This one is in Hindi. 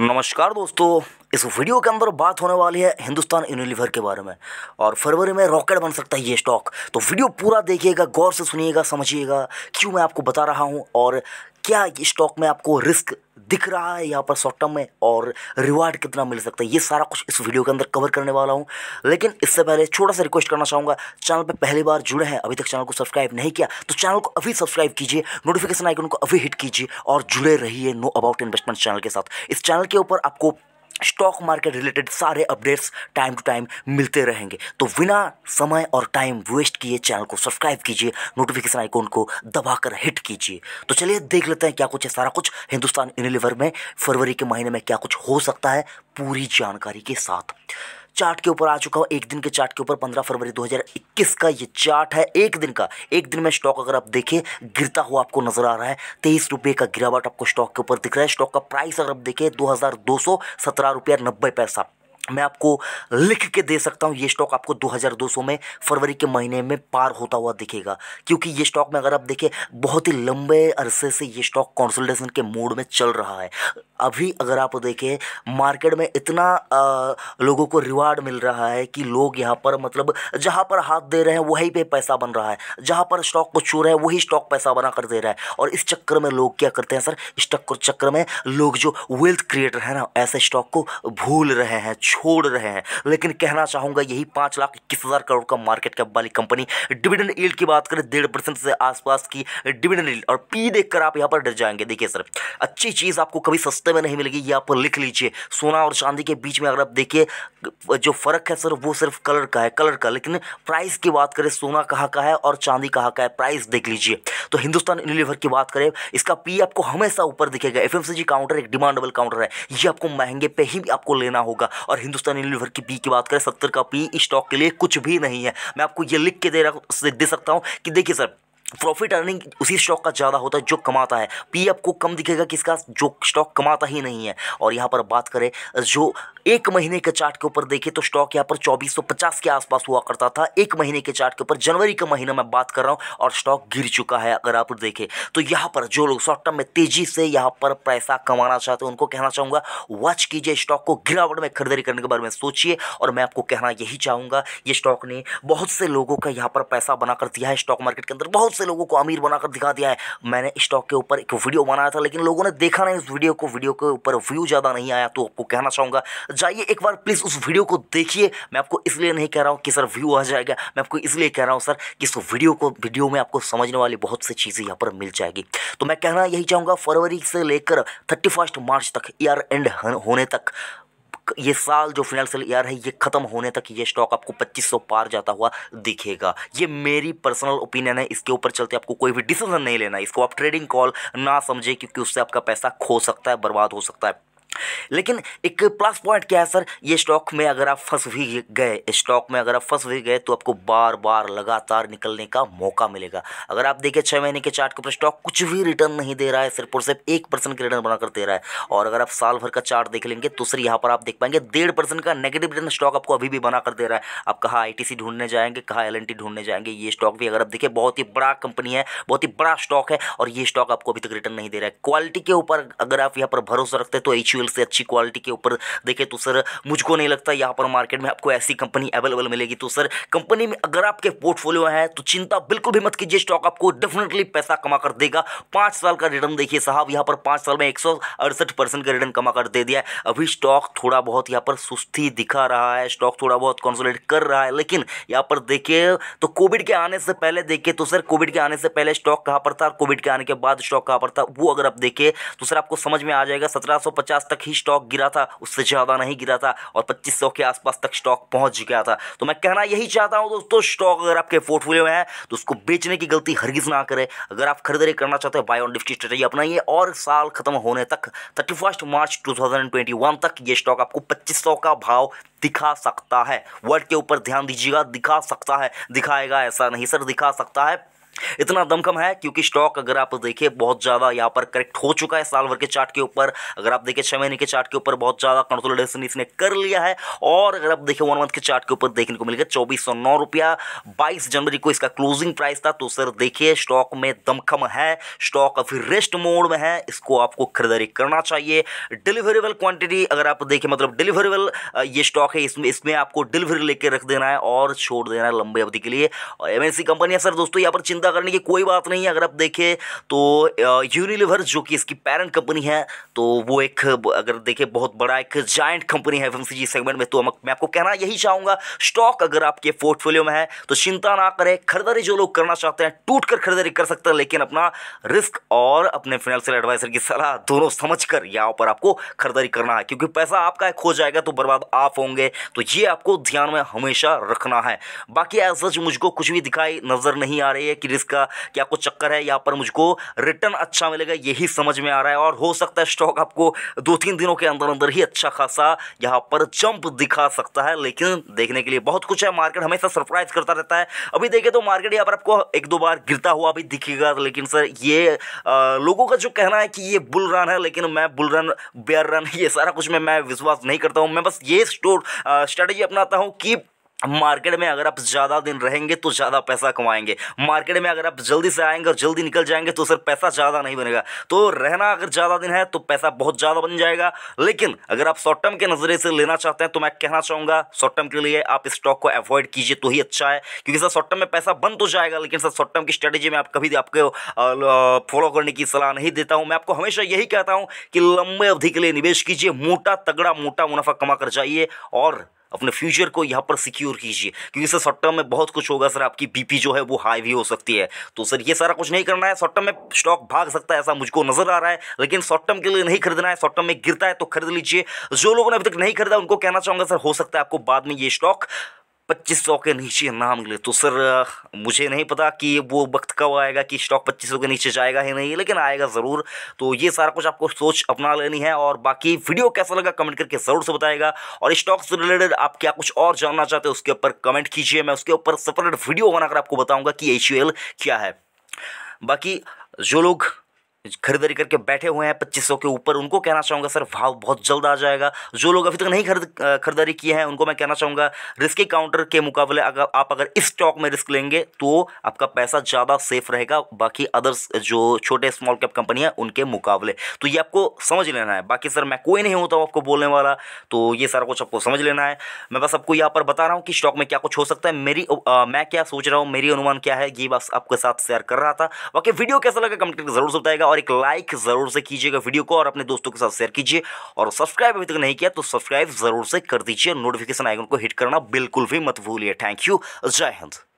नमस्कार दोस्तों इस वीडियो के अंदर बात होने वाली है हिंदुस्तान यूनिलीवर के बारे में और फरवरी में रॉकेट बन सकता है ये स्टॉक तो वीडियो पूरा देखिएगा गौर से सुनिएगा समझिएगा क्यों मैं आपको बता रहा हूँ और क्या स्टॉक में आपको रिस्क दिख रहा है यहाँ पर शॉर्ट टर्म में और रिवार्ड कितना मिल सकता है ये सारा कुछ इस वीडियो के अंदर कवर करने वाला हूँ लेकिन इससे पहले छोटा सा रिक्वेस्ट करना चाहूँगा चैनल पर पहली बार जुड़े हैं अभी तक चैनल को सब्सक्राइब नहीं किया तो चैनल को अभी सब्सक्राइब कीजिए नोटिफिकेशन आइकन को अभी हिट कीजिए और जुड़े रहिए नो अबाउट इन्वेस्टमेंट चैनल के साथ इस चैनल के ऊपर आपको स्टॉक मार्केट रिलेटेड सारे अपडेट्स टाइम टू टाइम मिलते रहेंगे तो बिना समय और टाइम वेस्ट किए चैनल को सब्सक्राइब कीजिए नोटिफिकेशन आइकॉन को दबाकर हिट कीजिए तो चलिए देख लेते हैं क्या कुछ है सारा कुछ हिंदुस्तान इनलिवर में फरवरी के महीने में क्या कुछ हो सकता है पूरी जानकारी के साथ चार्ट के ऊपर आ चुका हूँ एक दिन के चार्ट के ऊपर पंद्रह फरवरी 2021 का ये चार्ट है एक दिन का एक दिन में स्टॉक अगर आप देखें गिरता हुआ आपको नजर आ रहा है तेईस रुपये का गिरावट आपको स्टॉक के ऊपर दिख रहा है स्टॉक का प्राइस अगर आप देखें दो हज़ार दो सौ सत्रह रुपया नब्बे पैसा मैं आपको लिख के दे सकता हूँ ये स्टॉक आपको 2200 में फरवरी के महीने में पार होता हुआ दिखेगा क्योंकि ये स्टॉक में अगर आप देखें बहुत ही लंबे अरसे से ये स्टॉक कॉन्सल्टेशन के मूड में चल रहा है अभी अगर आप देखें मार्केट में इतना आ, लोगों को रिवार्ड मिल रहा है कि लोग यहाँ पर मतलब जहाँ पर हाथ दे रहे हैं वहीं पर पैसा बन रहा है जहाँ पर स्टॉक को छू रहे हैं वही स्टॉक पैसा बना कर दे रहा है और इस चक्कर में लोग क्या करते हैं सर इस चक्कर में लोग जो वेल्थ क्रिएटर है ना ऐसे स्टॉक को भूल रहे हैं छोड़ रहे हैं लेकिन कहना चाहूंगा यही पांच लाख इक्कीस हज़ार करोड़ का मार्केट कैप वाली कंपनी डिविडेंड ईल्ड की बात करें डेढ़ परसेंट से आसपास की डिविडेंड ईल्ड और पी देखकर आप यहां पर डर जाएंगे देखिए सर अच्छी चीज़ आपको कभी सस्ते में नहीं मिलेगी ये आप लिख लीजिए सोना और चांदी के बीच में अगर आप देखिए जो फ़र्क है सर वो सिर्फ कलर का है कलर का लेकिन प्राइस की बात करें सोना कहाँ का है और चांदी कहाँ का है प्राइस देख लीजिए तो हिंदुस्तान यूनिलीवर की बात करें इसका पी आपको हमेशा ऊपर दिखेगा एफ काउंटर एक डिमांडेबल काउंटर है ये आपको महंगे पे ही आपको लेना होगा और हिंदुस्तान यूनिवर की पी की बात करें सत्तर का पी स्टॉक के लिए कुछ भी नहीं है मैं आपको ये लिख के दे रहा दे सकता हूँ कि देखिए सर प्रॉफिट अर्निंग उसी स्टॉक का ज़्यादा होता है जो कमाता है पी आपको कम दिखेगा किसका जो स्टॉक कमाता ही नहीं है और यहाँ पर बात करें जो एक महीने के चार्ट के ऊपर देखें तो स्टॉक यहाँ पर 2450 के आसपास हुआ करता था एक महीने के चार्ट के ऊपर जनवरी का महीना मैं बात कर रहा हूँ और स्टॉक गिर चुका है अगर आप देखें तो यहाँ पर जो लोग शॉर्ट टर्म में तेज़ी से यहाँ पर पैसा कमाना चाहते हैं उनको कहना चाहूँगा वॉच कीजिए स्टॉक को गिरावट में खरीदारी करने के बारे में सोचिए और मैं आपको कहना यही चाहूँगा ये स्टॉक ने बहुत से लोगों का यहाँ पर पैसा बनाकर दिया है स्टॉक मार्केट के अंदर बहुत से लोगों को अमीर बनाकर दिखा दिया है मैंने स्टॉक के ऊपर एक वीडियो बनाया था लेकिन लोगों ने देखा नहीं उस वीडियो को वीडियो के ऊपर व्यू ज़्यादा नहीं आया तो आपको कहना चाहूँगा जाइए एक बार प्लीज़ उस वीडियो को देखिए मैं आपको इसलिए नहीं कह रहा हूँ कि सर व्यू आ जाएगा मैं आपको इसलिए कह रहा हूँ सर कि इस वीडियो को वीडियो में आपको समझने वाली बहुत सी चीज़ें यहाँ पर मिल जाएगी तो मैं कहना यही चाहूँगा फरवरी से लेकर थर्टी मार्च तक ईयर एंड होने तक ये साल जो फिनेंशियल ईयर है ये ख़त्म होने तक ये स्टॉक आपको 2500 पार जाता हुआ दिखेगा ये मेरी पर्सनल ओपिनियन है इसके ऊपर चलते आपको कोई भी डिसीजन नहीं लेना इसको आप ट्रेडिंग कॉल ना समझे क्योंकि उससे आपका पैसा खो सकता है बर्बाद हो सकता है लेकिन एक प्लस पॉइंट क्या है सर ये स्टॉक में अगर आप फंस भी गए स्टॉक में अगर आप फंस भी गए तो आपको बार बार लगातार निकलने का मौका मिलेगा अगर आप देखिए छः महीने के चार्ट के ऊपर स्टॉक कुछ भी रिटर्न नहीं दे रहा है सिर्फ और सिर्फ एक परसेंट का रिटर्न बनाकर दे रहा है और अगर आप साल भर का चार्ट देख लेंगे तो सर यहाँ पर आप देख पाएंगे डेढ़ परसेंट का नेगेटिव रिटर्न स्टॉक आपको अभी भी बनाकर दे रहा है आप कहाँ आई ढूंढने जाएंगे कहाँ एल ढूंढने जाएंगे ये स्टॉक भी अगर आप देखिए बहुत ही बड़ा कंपनी है बहुत ही बड़ा स्टॉक है और ये स्टॉक आपको अभी तक रिटर्न नहीं दे रहा है क्वालिटी के ऊपर अगर आप यहाँ पर भरोसा रखते हैं तो एच मटेरियल से अच्छी क्वालिटी के ऊपर देखें तो सर मुझको नहीं लगता यहाँ पर मार्केट में आपको ऐसी कंपनी अवेलेबल मिलेगी तो सर कंपनी में अगर आपके पोर्टफोलियो है तो चिंता बिल्कुल भी मत कीजिए स्टॉक आपको डेफिनेटली पैसा कमा कर देगा पांच साल का रिटर्न देखिए साहब यहाँ पर पांच साल में एक का रिटर्न कमा कर दे दिया अभी स्टॉक थोड़ा बहुत यहाँ पर सुस्ती दिखा रहा है स्टॉक थोड़ा बहुत कंसोलेट कर रहा है लेकिन यहाँ पर देखिए तो कोविड के आने से पहले देखिए तो सर कोविड के आने से पहले स्टॉक कहाँ पर था कोविड के आने के बाद स्टॉक कहाँ पर था वो अगर आप देखिए तो सर आपको समझ में आ जाएगा सत्रह तक ही स्टॉक गिरा था उससे ज़्यादा नहीं गिरा था और 2500 के आसपास तक स्टॉक पहुंच गया था तो मैं कहना यही चाहता हूं दोस्तों स्टॉक अगर आपके पोर्टफोलियो में है तो उसको बेचने की गलती हरगिज ना करें अगर आप खरीदारी करना चाहते हैं बाय ऑन डिफ्टी स्ट्रेटेजी अपनाइए और साल खत्म होने तक थर्टी मार्च टू तक ये स्टॉक आपको पच्चीस का भाव दिखा सकता है वर्ड के ऊपर ध्यान दीजिएगा दिखा सकता है दिखाएगा ऐसा नहीं सर दिखा सकता है इतना दमखम है क्योंकि स्टॉक अगर आप देखें बहुत ज़्यादा यहाँ पर करेक्ट हो चुका है साल भर के चार्ट के ऊपर अगर आप देखें छः महीने के चार्ट के ऊपर बहुत ज़्यादा कंसोलिडेशन इसने कर लिया है और अगर आप देखें वन मंथ के चार्ट के ऊपर देखने को मिलेगा चौबीस सौ नौ रुपया बाईस जनवरी को इसका क्लोजिंग प्राइस था तो सर देखिए स्टॉक में दमखम है स्टॉक अभी रेस्ट मोड में है इसको आपको खरीदारी करना चाहिए डिलीवरेबल क्वांटिटी अगर आप देखें मतलब डिलीवरेबल ये स्टॉक है इसमें इसमें आपको डिलीवरी लेकर रख देना है और छोड़ देना है लंबी अवधि के लिए एमएनसी कंपनियां सर दोस्तों यहाँ पर चिंता चिंता करने की कोई बात नहीं है अगर आप देखें तो यूनिलिवर्स जो कि इसकी पेरेंट कंपनी है तो वो एक अगर देखें बहुत बड़ा एक जाइंट कंपनी है एफ सेगमेंट में तो मैं आपको कहना यही चाहूँगा स्टॉक अगर आपके पोर्टफोलियो में है तो चिंता ना करें खरीदारी जो लोग करना चाहते हैं टूट कर खरीदारी कर सकते हैं लेकिन अपना रिस्क और अपने फाइनेंशियल एडवाइजर की सलाह दोनों समझ कर यहाँ पर आपको खरीदारी करना है क्योंकि पैसा आपका खो जाएगा तो बर्बाद आप होंगे तो ये आपको ध्यान में हमेशा रखना है बाकी एज सच मुझको कुछ भी दिखाई नजर नहीं आ रही है कि सीरीज़ का क्या कुछ चक्कर है यहाँ पर मुझको रिटर्न अच्छा मिलेगा यही समझ में आ रहा है और हो सकता है स्टॉक आपको दो तीन दिनों के अंदर अंदर ही अच्छा खासा यहाँ पर जंप दिखा सकता है लेकिन देखने के लिए बहुत कुछ है मार्केट हमेशा सरप्राइज करता रहता है अभी देखे तो मार्केट यहाँ पर आपको एक दो बार गिरता हुआ भी दिखेगा लेकिन सर ये लोगों का जो कहना है कि ये बुल रन है लेकिन मैं बुल रन बेयर रन ये सारा कुछ में मैं विश्वास नहीं करता हूँ मैं बस ये स्टोर स्ट्रेटेजी अपनाता हूँ कीप मार्केट में अगर आप ज़्यादा दिन रहेंगे तो ज़्यादा पैसा कमाएंगे मार्केट में अगर आप जल्दी से आएंगे और जल्दी निकल जाएंगे तो सर पैसा ज़्यादा नहीं बनेगा तो रहना अगर ज़्यादा दिन है तो पैसा बहुत ज़्यादा बन जाएगा लेकिन अगर आप शॉर्ट टर्म के नज़रिए से लेना चाहते हैं तो मैं कहना चाहूँगा शॉर्ट टर्म के लिए आप स्टॉक को अवॉइड कीजिए तो ही अच्छा है क्योंकि सर शॉर्ट टर्म में पैसा बन तो जाएगा लेकिन सर शॉर्ट टर्म की स्ट्रेटेजी में आप कभी आपको फॉलो करने की सलाह नहीं देता हूँ मैं आपको हमेशा यही कहता हूँ कि लंबे अवधि के लिए निवेश कीजिए मोटा तगड़ा मोटा मुनाफा कमा कर जाइए और अपने फ्यूचर को यहाँ पर सिक्योर कीजिए क्योंकि सर शॉर्ट टर्म में बहुत कुछ होगा सर आपकी बीपी जो है वो हाई भी हो सकती है तो सर ये सारा कुछ नहीं करना है शॉर्ट टर्म में स्टॉक भाग सकता है ऐसा मुझको नजर आ रहा है लेकिन शॉर्ट टर्म के लिए नहीं खरीदना है शॉर्ट टर्म में गिरता है तो खरीद लीजिए जो लोगों ने अभी तक नहीं खरीदा उनको कहना चाहूँगा सर हो सकता है आपको बाद में ये स्टॉक पच्चीस सौ के नीचे ना मिले तो सर मुझे नहीं पता कि वो वक्त कब आएगा कि स्टॉक पच्चीस सौ के नीचे जाएगा ही नहीं लेकिन आएगा ज़रूर तो ये सारा कुछ आपको सोच अपना लेनी है और बाकी वीडियो कैसा लगा कमेंट करके ज़रूर से बताएगा और स्टॉक से रिलेटेड आप क्या कुछ और जानना चाहते हो उसके ऊपर कमेंट कीजिए मैं उसके ऊपर सेपरेट वीडियो बनाकर आपको बताऊँगा कि एच क्या है बाकी जो लोग खरीदारी करके बैठे हुए हैं पच्चीस सौ के ऊपर उनको कहना चाहूँगा सर भाव बहुत जल्द आ जाएगा जो लोग अभी तक नहीं खरीद खरीदारी किए हैं उनको मैं कहना चाहूँगा रिस्की काउंटर के मुकाबले अगर आप अगर इस स्टॉक में रिस्क लेंगे तो आपका पैसा ज़्यादा सेफ रहेगा बाकी अदर्स जो छोटे स्मॉल कैप कंपनी है उनके मुकाबले तो ये आपको समझ लेना है बाकी सर मैं कोई नहीं होता हूँ आपको बोलने वाला तो ये सारा कुछ आपको समझ लेना है मैं बस आपको यहाँ पर बता रहा हूँ कि स्टॉक में क्या कुछ हो सकता है मेरी मैं क्या सोच रहा हूँ मेरी अनुमान क्या है ये बस आपके साथ शेयर कर रहा था बाकी वीडियो कैसा लगा कमेंट करके जरूर सुताएगा और एक लाइक ज़रूर से कीजिएगा वीडियो को और अपने दोस्तों के साथ शेयर कीजिए और सब्सक्राइब अभी तक नहीं किया तो सब्सक्राइब ज़रूर से कर दीजिए नोटिफिकेशन आइकन को हिट करना बिल्कुल भी मत भूलिए थैंक यू जय हिंद